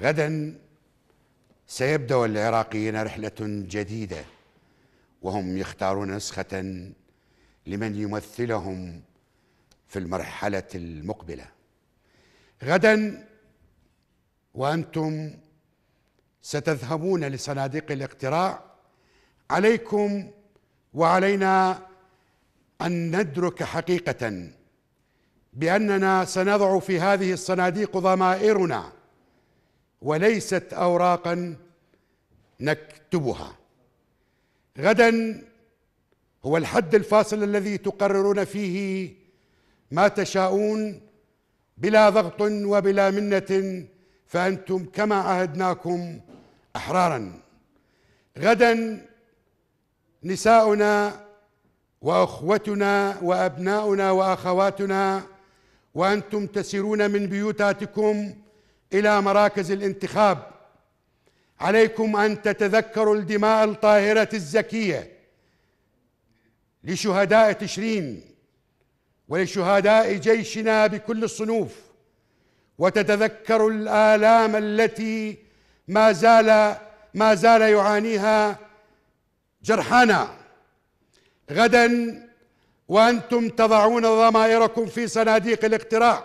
غدا سيبدأ العراقيين رحلة جديدة وهم يختارون نسخة لمن يمثلهم في المرحلة المقبلة غدا وأنتم ستذهبون لصناديق الاقتراع عليكم وعلينا أن ندرك حقيقة بأننا سنضع في هذه الصناديق ضمائرنا وليست اوراقا نكتبها غدا هو الحد الفاصل الذي تقررون فيه ما تشاءون بلا ضغط وبلا منه فانتم كما عهدناكم احرارا غدا نساؤنا واخوتنا وابناؤنا واخواتنا وانتم تسيرون من بيوتاتكم الى مراكز الانتخاب عليكم ان تتذكروا الدماء الطاهره الزكيه لشهداء تشرين ولشهداء جيشنا بكل الصنوف وتتذكروا الالام التي ما زال ما زال يعانيها جرحانا غدا وانتم تضعون ضمائركم في صناديق الاقتراع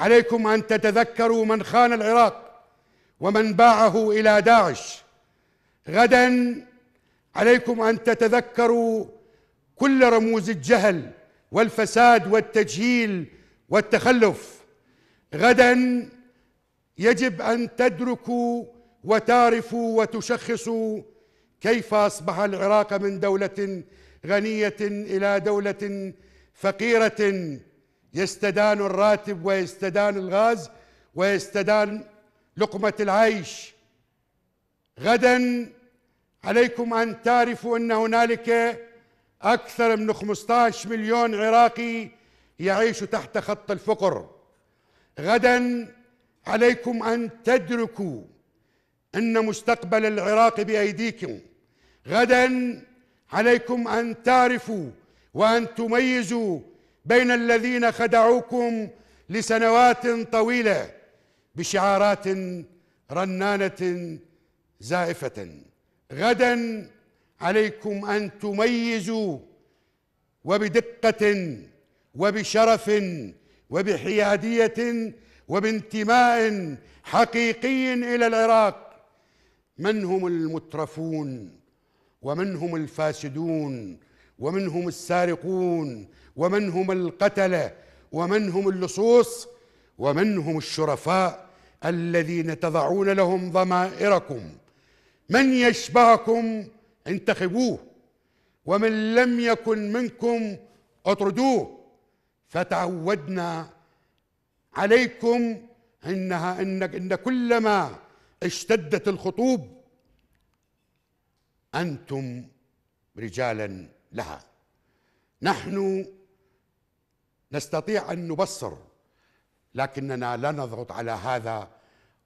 عليكم ان تتذكروا من خان العراق ومن باعه الى داعش غدا عليكم ان تتذكروا كل رموز الجهل والفساد والتجهيل والتخلف غدا يجب ان تدركوا وتعرفوا وتشخصوا كيف اصبح العراق من دوله غنيه الى دوله فقيره يستدان الراتب ويستدان الغاز ويستدان لقمة العيش غدا عليكم أن تعرفوا أن هنالك أكثر من 15 مليون عراقي يعيش تحت خط الفقر غدا عليكم أن تدركوا أن مستقبل العراق بأيديكم غدا عليكم أن تعرفوا وأن تميزوا بين الذين خدعوكم لسنوات طويله بشعارات رنانه زائفه غدا عليكم ان تميزوا وبدقه وبشرف وبحياديه وبانتماء حقيقي الى العراق من هم المترفون ومن هم الفاسدون ومن هم السارقون ومن هم القتلة ومن هم اللصوص ومن هم الشرفاء الذين تضعون لهم ضمائركم من يشبهكم انتخبوه ومن لم يكن منكم اطردوه فتعودنا عليكم انها ان ان كلما اشتدت الخطوب انتم رجالا لها نحن نستطيع ان نبصر لكننا لا نضغط على هذا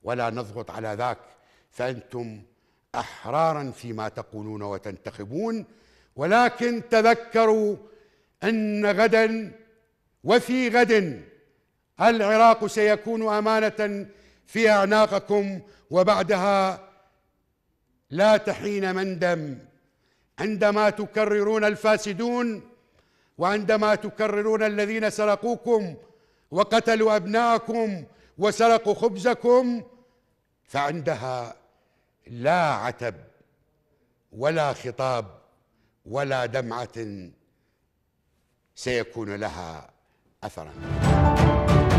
ولا نضغط على ذاك فانتم احرارا فيما تقولون وتنتخبون ولكن تذكروا ان غدا وفي غد العراق سيكون امانه في اعناقكم وبعدها لا تحين مندم عندما تكررون الفاسدون وعندما تكررون الذين سرقوكم وقتلوا ابناءكم وسرقوا خبزكم فعندها لا عتب ولا خطاب ولا دمعه سيكون لها اثرا